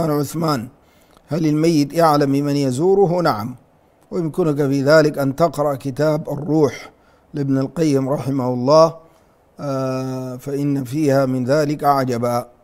قال عثمان هل الميت يعلم من يزوره نعم ويمكنك في ذلك أن تقرأ كتاب الروح لابن القيم رحمه الله آه، فإن فيها من ذلك عجبًا